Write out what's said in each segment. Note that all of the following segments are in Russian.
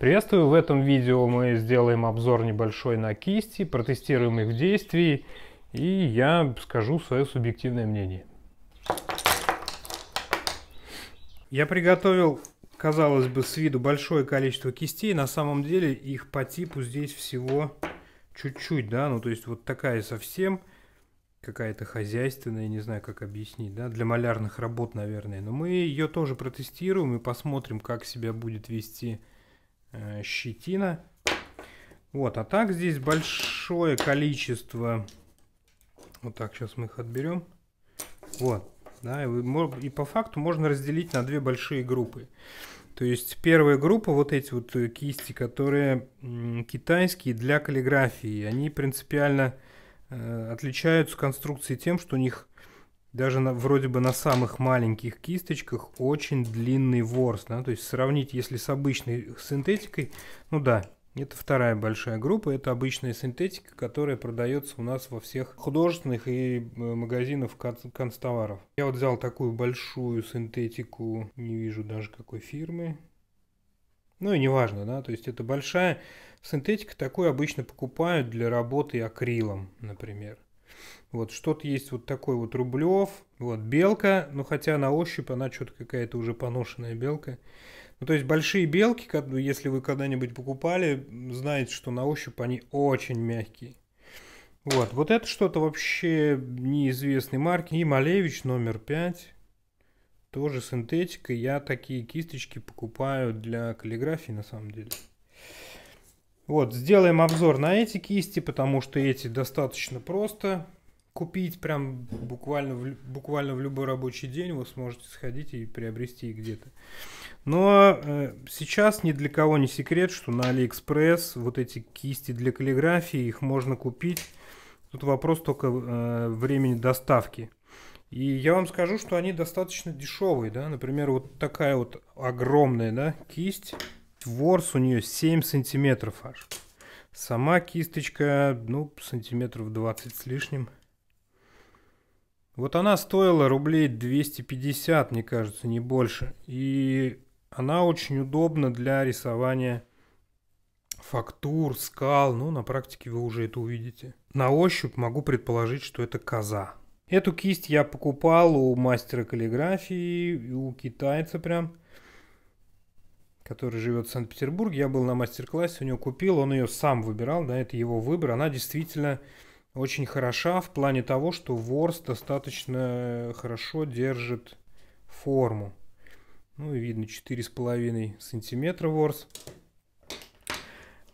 Приветствую! В этом видео мы сделаем обзор небольшой на кисти, протестируем их в действии и я скажу свое субъективное мнение. Я приготовил, казалось бы, с виду большое количество кистей, на самом деле их по типу здесь всего чуть-чуть, да, ну то есть вот такая совсем какая-то хозяйственная, не знаю, как объяснить, да, для малярных работ, наверное. Но мы ее тоже протестируем и посмотрим, как себя будет вести Э, щетина. Вот, а так здесь большое количество. Вот так, сейчас мы их отберем. Вот, да, и, и по факту можно разделить на две большие группы. То есть первая группа, вот эти вот э, кисти, которые китайские для каллиграфии, они принципиально э, отличаются конструкцией тем, что у них даже на, вроде бы на самых маленьких кисточках очень длинный ворс. Да? То есть сравнить, если с обычной синтетикой, ну да, это вторая большая группа, это обычная синтетика, которая продается у нас во всех художественных и э, магазинах канцтоваров. Я вот взял такую большую синтетику, не вижу даже какой фирмы. Ну и неважно, да, то есть это большая синтетика, такую обычно покупают для работы акрилом, например. Вот что-то есть вот такой вот Рублев, вот белка, ну хотя на ощупь она что-то какая-то уже поношенная белка. Ну то есть большие белки, ну, если вы когда-нибудь покупали, знаете, что на ощупь они очень мягкие. Вот, вот это что-то вообще неизвестной марки. И Малевич номер 5. Тоже синтетика. Я такие кисточки покупаю для каллиграфии на самом деле. Вот, сделаем обзор на эти кисти, потому что эти достаточно просто купить прям буквально в, буквально в любой рабочий день вы сможете сходить и приобрести их где-то. Но э, сейчас ни для кого не секрет, что на Алиэкспресс вот эти кисти для каллиграфии, их можно купить. Тут вопрос только э, времени доставки. И я вам скажу, что они достаточно дешевые, да, например, вот такая вот огромная, да, кисть, ворс у нее 7 сантиметров аж. Сама кисточка, ну, сантиметров 20 с лишним. Вот она стоила рублей 250, мне кажется, не больше. И она очень удобна для рисования фактур, скал. Ну, на практике вы уже это увидите. На ощупь могу предположить, что это коза. Эту кисть я покупал у мастера каллиграфии, у китайца прям, который живет в Санкт-Петербурге. Я был на мастер-классе, у него купил, он ее сам выбирал, да, это его выбор. Она действительно очень хороша в плане того, что ворс достаточно хорошо держит форму. Ну и видно 4,5 сантиметра ворс.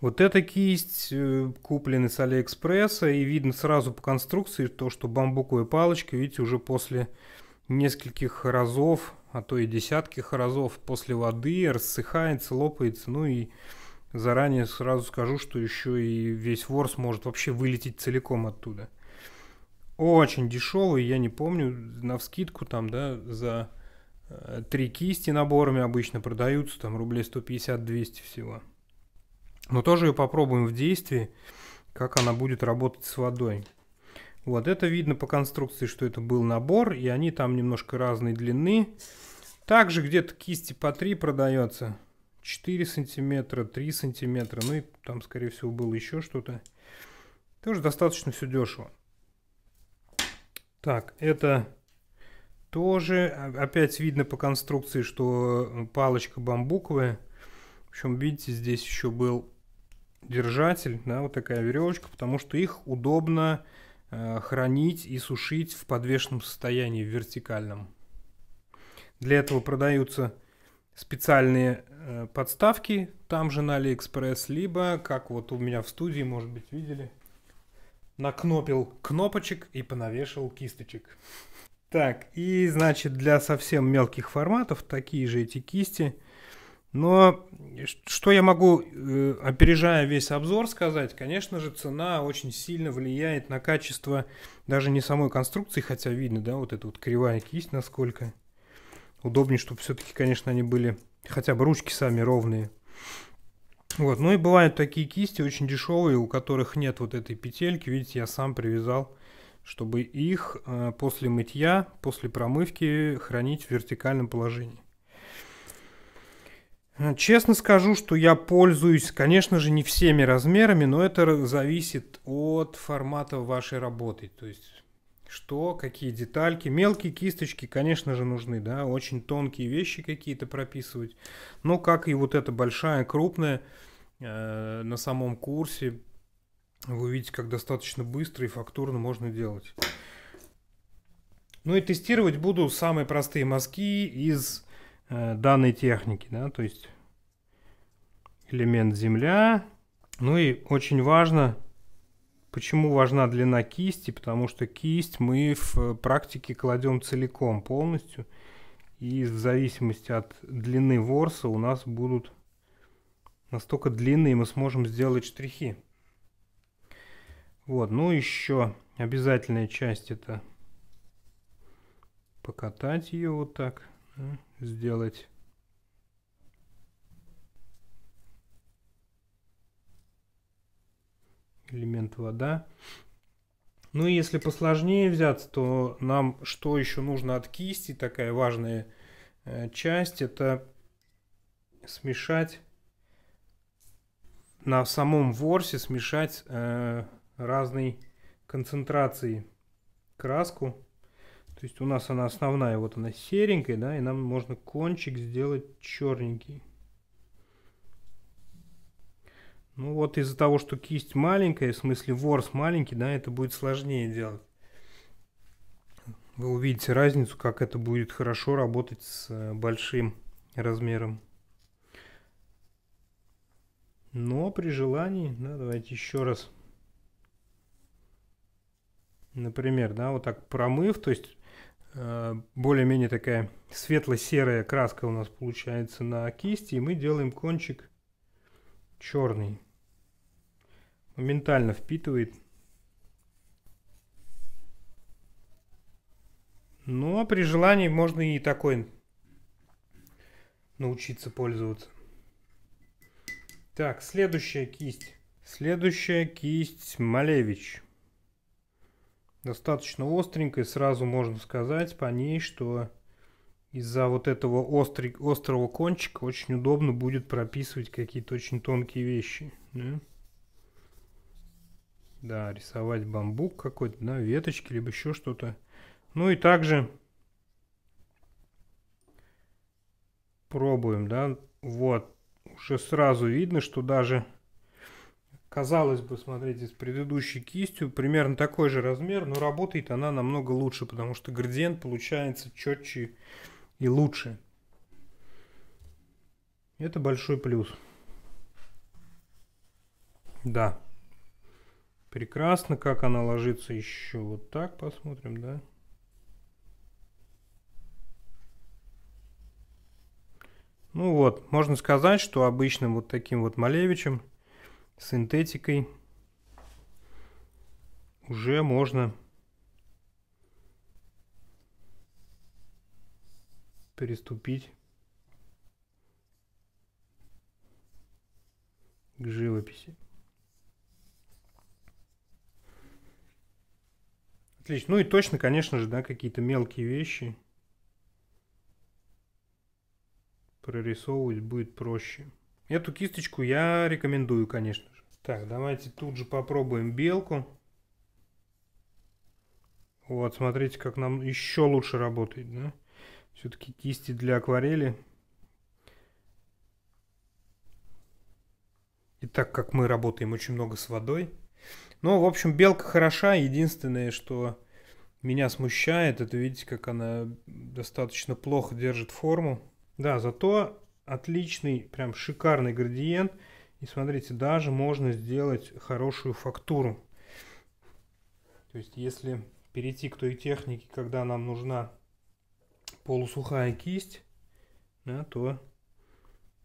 Вот эта кисть э, куплена с Алиэкспресса и видно сразу по конструкции то, что бамбуковая палочка, видите, уже после нескольких разов, а то и десятки разов после воды рассыхается, лопается, ну и Заранее сразу скажу, что еще и весь ворс может вообще вылететь целиком оттуда. Очень дешевый, я не помню, на вскидку там, да, за э, три кисти наборами обычно продаются, там рублей 150-200 всего. Но тоже ее попробуем в действии, как она будет работать с водой. Вот это видно по конструкции, что это был набор, и они там немножко разной длины. Также где-то кисти по 3 продается. 4 сантиметра, 3 сантиметра, ну и там, скорее всего, было еще что-то. Тоже достаточно все дешево. Так, это тоже, а, опять видно по конструкции, что э, палочка бамбуковая. в общем, видите, здесь еще был держатель, да, вот такая веревочка, потому что их удобно э, хранить и сушить в подвешенном состоянии, в вертикальном. Для этого продаются специальные э, подставки там же на Алиэкспресс, либо, как вот у меня в студии, может быть, видели, накнопил кнопочек и понавешал кисточек. Так, и, значит, для совсем мелких форматов такие же эти кисти. Но что я могу, э, опережая весь обзор, сказать? Конечно же, цена очень сильно влияет на качество даже не самой конструкции, хотя видно, да, вот эта вот кривая кисть, насколько Удобнее, чтобы все-таки, конечно, они были хотя бы ручки сами ровные. Вот, ну и бывают такие кисти очень дешевые, у которых нет вот этой петельки. Видите, я сам привязал, чтобы их э, после мытья, после промывки хранить в вертикальном положении. Э, честно скажу, что я пользуюсь, конечно же, не всеми размерами, но это зависит от формата вашей работы. То есть что, какие детальки. Мелкие кисточки, конечно же, нужны, да, очень тонкие вещи какие-то прописывать. Но как и вот эта большая, крупная э, на самом курсе, вы видите, как достаточно быстро и фактурно можно делать. Ну и тестировать буду самые простые мазки из э, данной техники, да, то есть элемент земля. Ну и очень важно Почему важна длина кисти? Потому что кисть мы в практике кладем целиком полностью. И в зависимости от длины ворса у нас будут настолько длинные, мы сможем сделать штрихи. Вот, ну еще обязательная часть это покатать ее вот так, сделать элемент вода. Ну и если посложнее взяться, то нам что еще нужно от кисти, такая важная э, часть, это смешать на самом ворсе смешать э, разной концентрации краску. То есть у нас она основная, вот она серенькая, да, и нам можно кончик сделать черненький. Ну вот из-за того, что кисть маленькая, в смысле ворс маленький, да, это будет сложнее делать. Вы увидите разницу, как это будет хорошо работать с э, большим размером. Но при желании, да, давайте еще раз. Например, да, вот так промыв, то есть э, более-менее такая светло-серая краска у нас получается на кисти, и мы делаем кончик черный. Моментально впитывает. Но ну, а при желании можно и такой научиться пользоваться. Так, следующая кисть. Следующая кисть Малевич. Достаточно остренькая, сразу можно сказать по ней, что из-за вот этого острый, острого кончика очень удобно будет прописывать какие-то очень тонкие вещи. Да? да, рисовать бамбук какой-то, да, веточки, либо еще что-то. Ну и также пробуем, да, вот, уже сразу видно, что даже, казалось бы, смотрите, с предыдущей кистью примерно такой же размер, но работает она намного лучше, потому что градиент получается четче, и лучше. Это большой плюс. Да. Прекрасно, как она ложится еще. Вот так посмотрим, да? Ну вот, можно сказать, что обычным вот таким вот малевичем, синтетикой, уже можно переступить к живописи. Отлично. Ну и точно, конечно же, да, какие-то мелкие вещи прорисовывать будет проще. Эту кисточку я рекомендую, конечно же. Так, давайте тут же попробуем белку. Вот, смотрите, как нам еще лучше работает, да? Все-таки кисти для акварели. И так как мы работаем очень много с водой. Ну, в общем, белка хороша. Единственное, что меня смущает, это видите, как она достаточно плохо держит форму. Да, зато отличный, прям шикарный градиент. И смотрите, даже можно сделать хорошую фактуру. То есть, если перейти к той технике, когда нам нужна полусухая кисть, да, то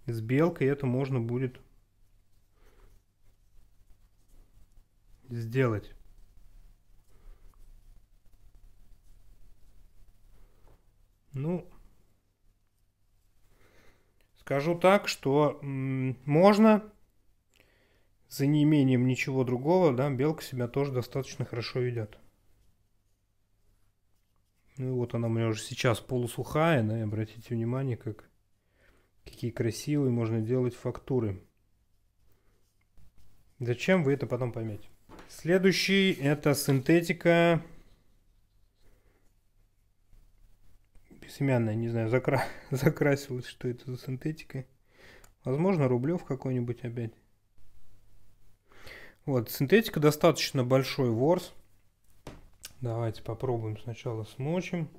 с белкой это можно будет сделать. Ну, скажу так, что можно за неимением ничего другого, да, белка себя тоже достаточно хорошо ведет. Ну и вот она у меня уже сейчас полусухая, да, и обратите внимание, как, какие красивые можно делать фактуры. Зачем вы это потом поймете? Следующий это синтетика безымянная, не знаю, закра... закрасилась, что это за синтетика. Возможно, рублев какой-нибудь опять. Вот, синтетика достаточно большой ворс. Давайте попробуем сначала смочим.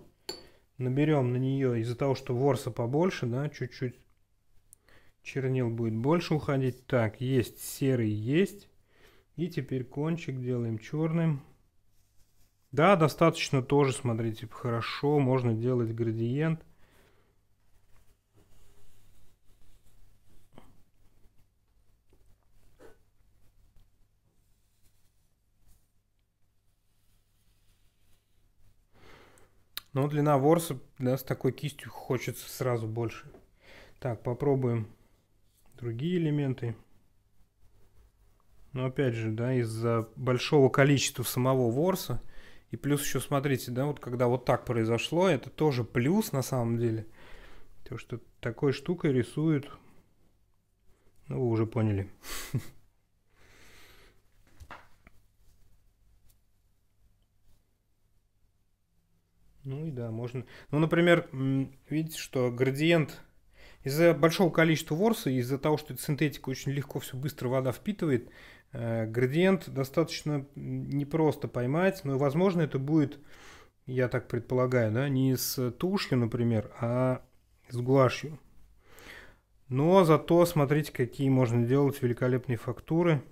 Наберем на нее из-за того, что ворса побольше, да, чуть-чуть чернил будет больше уходить. Так, есть серый, есть. И теперь кончик делаем черным. Да, достаточно тоже, смотрите, хорошо. Можно делать градиент. Но длина ворса да, с такой кистью хочется сразу больше. Так, попробуем другие элементы. Но опять же, да, из-за большого количества самого ворса. И плюс еще, смотрите, да, вот когда вот так произошло, это тоже плюс на самом деле. То, что такой штукой рисуют, ну вы уже поняли. Ну и да, можно. Ну, например, видите, что градиент из-за большого количества ворса, из-за того, что это синтетика очень легко, все быстро вода впитывает, э, градиент достаточно непросто поймать, но, ну возможно, это будет, я так предполагаю, да, не с тушью, например, а с гуашью. Но зато смотрите, какие можно делать великолепные фактуры.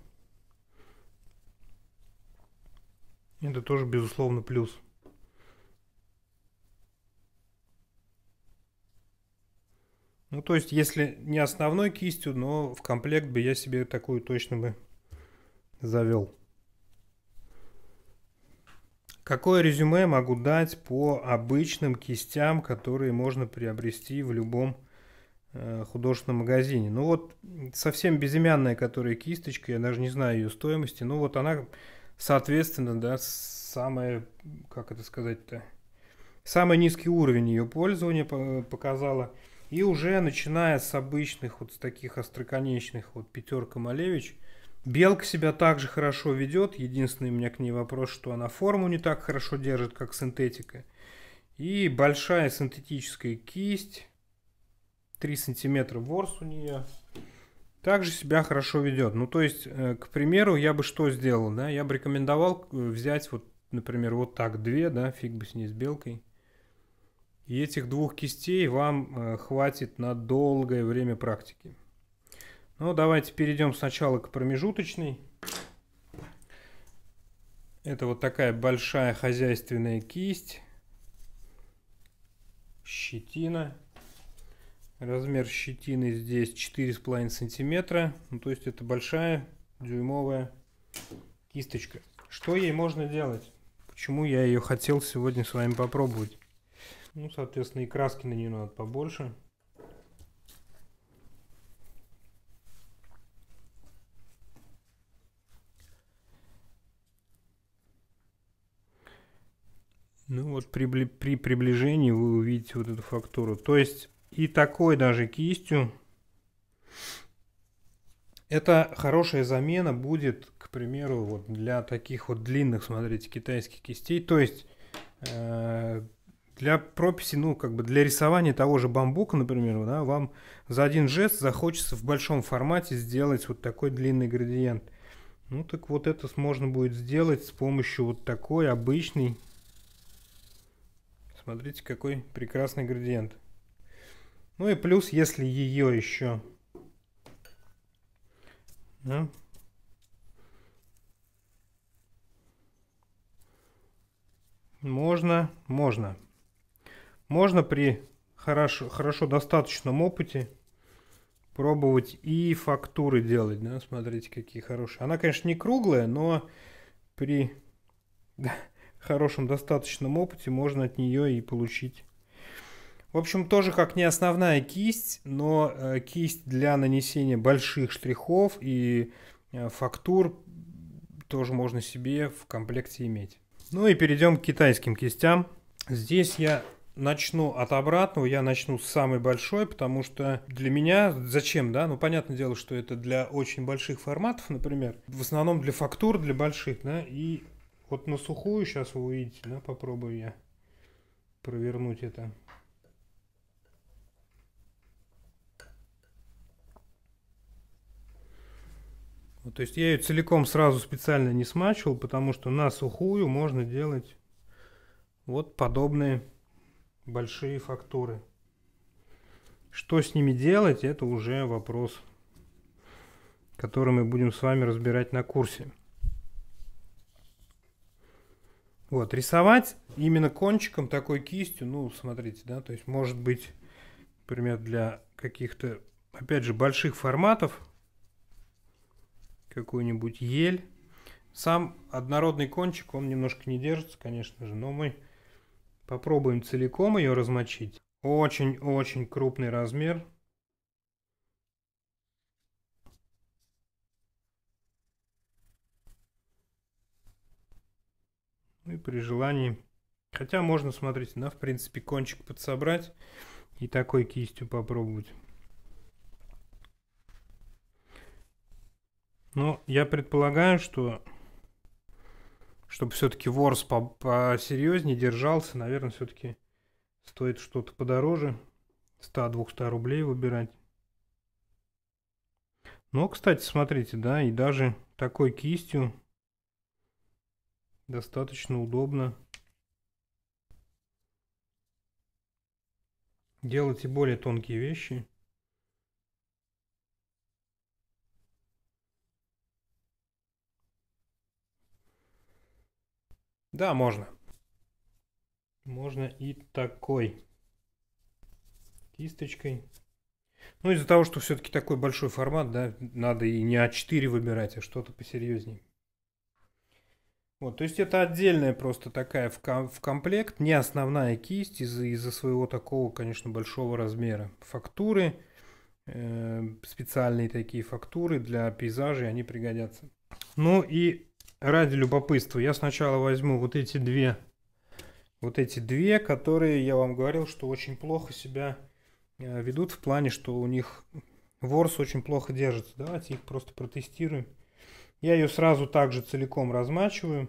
Это тоже, безусловно, плюс. Ну, то есть, если не основной кистью, но в комплект бы я себе такую точно бы завел. Какое резюме могу дать по обычным кистям, которые можно приобрести в любом э, художественном магазине? Ну вот совсем безымянная, которая кисточка, я даже не знаю ее стоимости, но вот она, соответственно, да, самая, как это сказать-то, самый низкий уровень ее пользования показала. И уже начиная с обычных вот с таких остроконечных, вот пятерка Малевич, Белка себя также хорошо ведет. Единственный у меня к ней вопрос, что она форму не так хорошо держит, как синтетика. И большая синтетическая кисть. 3 сантиметра ворс у нее. Также себя хорошо ведет. Ну, то есть, э, к примеру, я бы что сделал, да? Я бы рекомендовал э, взять вот, например, вот так две, да, фиг бы с ней с белкой. И этих двух кистей вам э, хватит на долгое время практики. Ну, давайте перейдем сначала к промежуточной. Это вот такая большая хозяйственная кисть. Щетина. Размер щетины здесь 4,5 сантиметра. Ну, то есть это большая дюймовая кисточка. Что ей можно делать? Почему я ее хотел сегодня с вами попробовать? Ну, соответственно, и краски на нее надо побольше. Ну вот при, при приближении вы увидите вот эту фактуру. То есть и такой даже кистью это хорошая замена будет, к примеру, вот для таких вот длинных, смотрите, китайских кистей. То есть э, для прописи, ну, как бы для рисования того же бамбука, например, да, вам за один жест захочется в большом формате сделать вот такой длинный градиент. Ну, так вот это можно будет сделать с помощью вот такой обычной. Смотрите, какой прекрасный градиент. Ну и плюс, если ее еще... Да, можно, можно. Можно при хорошо, хорошо достаточном опыте пробовать и фактуры делать, да, смотрите, какие хорошие. Она, конечно, не круглая, но при хорошем достаточном опыте можно от нее и получить. В общем, тоже как не основная кисть, но э, кисть для нанесения больших штрихов и э, фактур тоже можно себе в комплекте иметь. Ну и перейдем к китайским кистям. Здесь я начну от обратного, я начну с самой большой, потому что для меня зачем, да? Ну, понятное дело, что это для очень больших форматов, например, в основном для фактур, для больших, да, и вот на сухую сейчас вы увидите, да, попробую я провернуть это. Вот, то есть я ее целиком сразу специально не смачивал, потому что на сухую можно делать вот подобные большие фактуры. Что с ними делать, это уже вопрос, который мы будем с вами разбирать на курсе. Вот, рисовать именно кончиком такой кистью, ну, смотрите, да, то есть может быть, например, для каких-то, опять же, больших форматов, какую-нибудь ель. Сам однородный кончик, он немножко не держится, конечно же, но мы Попробуем целиком ее размочить. Очень-очень крупный размер. Ну и при желании. Хотя можно, смотрите, на в принципе, кончик подсобрать и такой кистью попробовать. Но ну, я предполагаю, что чтобы все-таки Ворс по посерьезнее держался, наверное, все-таки стоит что-то подороже. 100-200 рублей выбирать. Но, кстати, смотрите, да, и даже такой кистью достаточно удобно делать и более тонкие вещи. Да, можно. Можно и такой кисточкой. Ну, из-за того, что все-таки такой большой формат, да, надо и не А4 выбирать, а что-то посерьезнее. Вот, то есть это отдельная просто такая в, комплект, не основная кисть из-за из, своего такого, конечно, большого размера. Фактуры, э специальные такие фактуры для пейзажей, они пригодятся. Ну и ради любопытства я сначала возьму вот эти две, вот эти две, которые я вам говорил, что очень плохо себя э, ведут в плане, что у них ворс очень плохо держится. Давайте их просто протестируем. Я ее сразу также целиком размачиваю.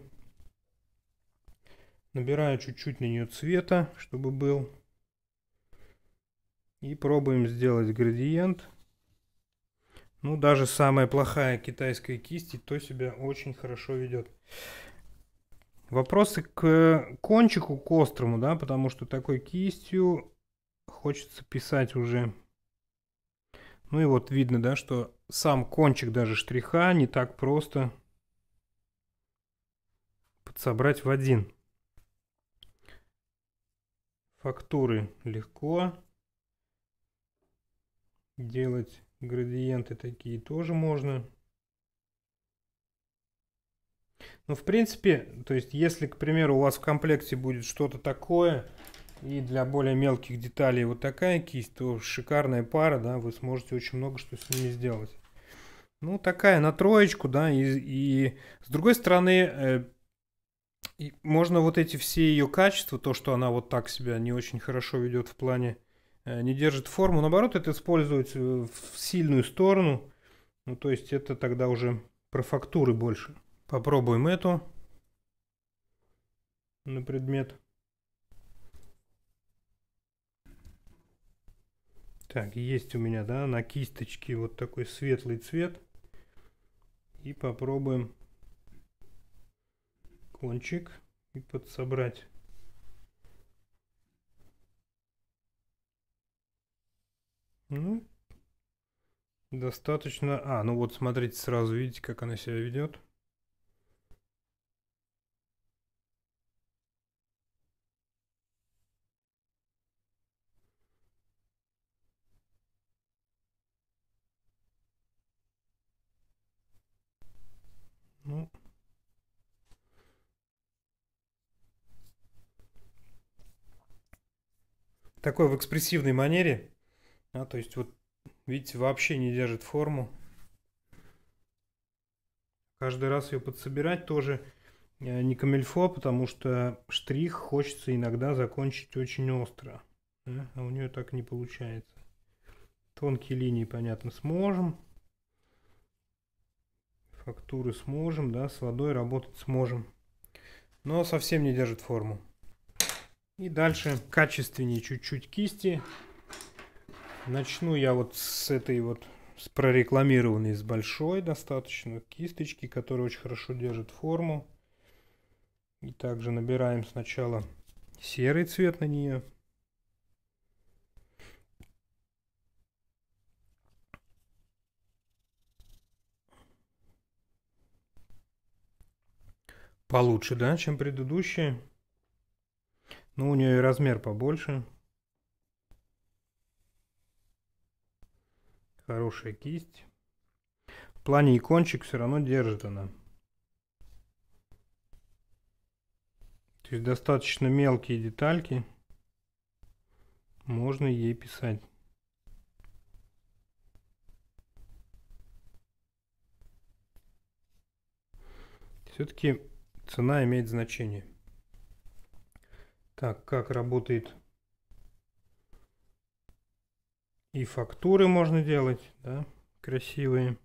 Набираю чуть-чуть на нее цвета, чтобы был. И пробуем сделать градиент. Ну, даже самая плохая китайская кисть и то себя очень хорошо ведет. Вопросы к кончику, к острому, да, потому что такой кистью хочется писать уже. Ну и вот видно, да, что сам кончик даже штриха не так просто подсобрать в один. Фактуры легко делать Градиенты такие тоже можно. Ну, в принципе, то есть, если, к примеру, у вас в комплекте будет что-то такое, и для более мелких деталей вот такая кисть, то шикарная пара, да, вы сможете очень много что с ними сделать. Ну, такая на троечку, да, и, и с другой стороны, э, и можно вот эти все ее качества, то, что она вот так себя не очень хорошо ведет в плане Э, не держит форму. Наоборот, это использовать э, в сильную сторону. Ну, то есть это тогда уже про фактуры больше. Попробуем эту на предмет. Так, есть у меня, да, на кисточке вот такой светлый цвет. И попробуем кончик и подсобрать. Ну, достаточно... А, ну вот смотрите, сразу видите, как она себя ведет. Ну. Такой в экспрессивной манере. А то есть вот, видите, вообще не держит форму. Каждый раз ее подсобирать тоже э, не камельфо, потому что штрих хочется иногда закончить очень остро. Да? А у нее так не получается. Тонкие линии, понятно, сможем. Фактуры сможем, да, с водой работать сможем. Но совсем не держит форму. И дальше качественнее чуть-чуть кисти. Начну я вот с этой вот с прорекламированной, с большой достаточно кисточки, которая очень хорошо держит форму. И также набираем сначала серый цвет на нее. Получше, да, чем предыдущие. Но у нее и размер побольше. Хорошая кисть. В плане икончик все равно держит она. То есть достаточно мелкие детальки. Можно ей писать. Все-таки цена имеет значение. Так, как работает и фактуры можно делать, да, красивые.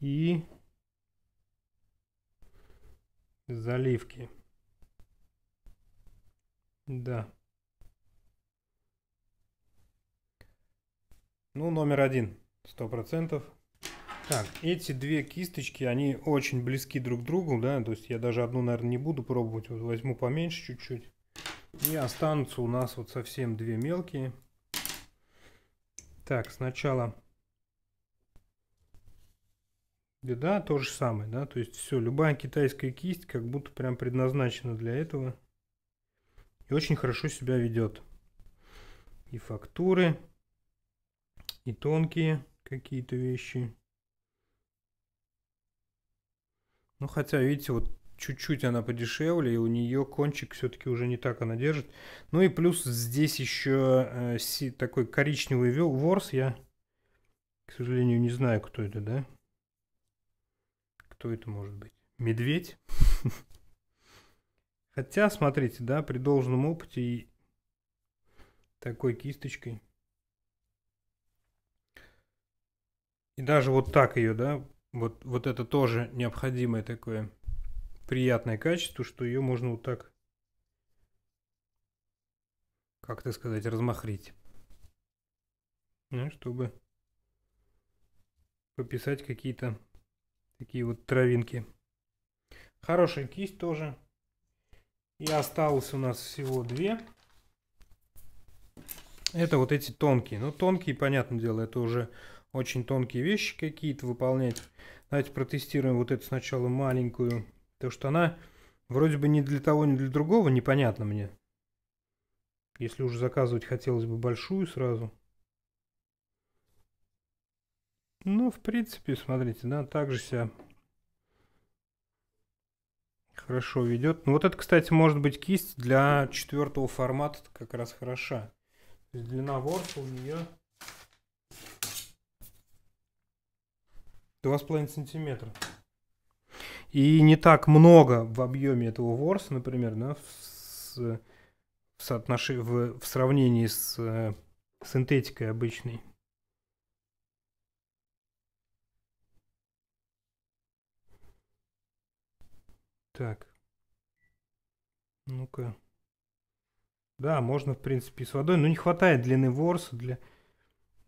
И заливки. Да. Ну, номер один, сто процентов. Так, эти две кисточки, они очень близки друг к другу, да, то есть я даже одну, наверное, не буду пробовать, вот возьму поменьше чуть-чуть. И останутся у нас вот совсем две мелкие. Так, сначала да, то же самое, да, то есть все, любая китайская кисть как будто прям предназначена для этого и очень хорошо себя ведет. И фактуры, и тонкие какие-то вещи. Ну, хотя, видите, вот чуть-чуть она подешевле, и у нее кончик все-таки уже не так она держит. Ну и плюс здесь еще э, такой коричневый ворс. Я, к сожалению, не знаю, кто это, да? Кто это может быть? Медведь? Хотя, смотрите, да, при должном опыте и такой кисточкой. И даже вот так ее, да, вот, вот это тоже необходимое такое приятное качество, что ее можно вот так, как это сказать, размахрить. Ну, чтобы пописать какие-то такие вот травинки. Хорошая кисть тоже. И осталось у нас всего две. Это вот эти тонкие. Ну, тонкие, понятное дело, это уже очень тонкие вещи какие-то выполнять. Давайте протестируем вот эту сначала маленькую Потому что она вроде бы не для того, не для другого непонятно мне. Если уже заказывать хотелось бы большую сразу. Ну, в принципе, смотрите, да, так же себя хорошо ведет. Ну, вот это, кстати, может быть кисть для четвертого формата как раз хороша. То есть длина ворса у нее 2,5 сантиметра. И не так много в объеме этого ворса, например, да, в, в, соотнош... в, в сравнении с э, синтетикой обычной. Так. Ну-ка. Да, можно, в принципе, с водой, но не хватает длины ворса для,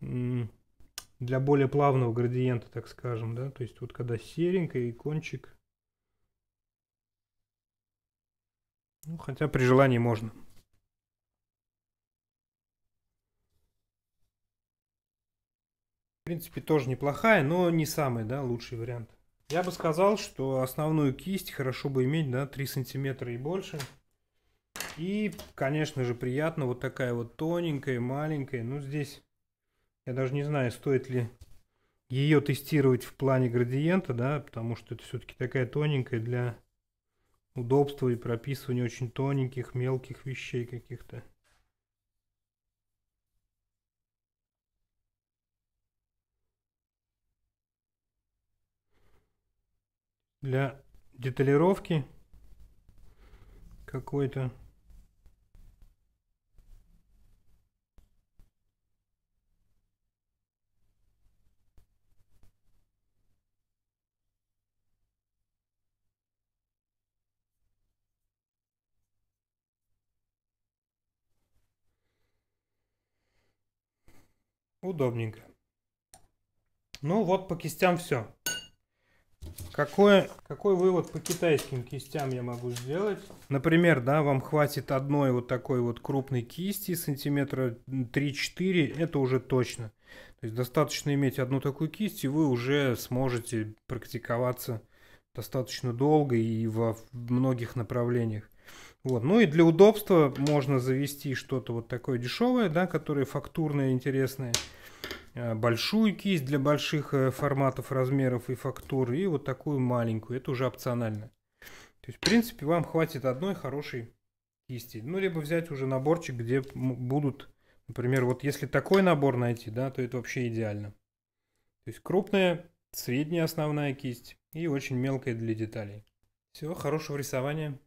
для более плавного градиента, так скажем, да. То есть вот когда серенькая и кончик Ну, хотя при желании можно. В принципе, тоже неплохая, но не самый, да, лучший вариант. Я бы сказал, что основную кисть хорошо бы иметь, да, 3 сантиметра и больше. И, конечно же, приятно вот такая вот тоненькая, маленькая. Ну, здесь я даже не знаю, стоит ли ее тестировать в плане градиента, да, потому что это все-таки такая тоненькая для удобства и прописывание очень тоненьких, мелких вещей каких-то. Для деталировки какой-то Удобненько. Ну вот по кистям все. какой какой вывод по китайским кистям я могу сделать? Например, да, вам хватит одной вот такой вот крупной кисти, сантиметра 3-4, это уже точно. То есть достаточно иметь одну такую кисть, и вы уже сможете практиковаться достаточно долго и во многих направлениях. Вот. Ну и для удобства можно завести что-то вот такое дешевое, да, которое фактурное, интересное. Э, большую кисть для больших э, форматов, размеров и фактур, и вот такую маленькую. Это уже опционально. То есть, в принципе, вам хватит одной хорошей кисти. Ну, либо взять уже наборчик, где будут, например, вот если такой набор найти, да, то это вообще идеально. То есть крупная, средняя основная кисть и очень мелкая для деталей. Всего хорошего рисования.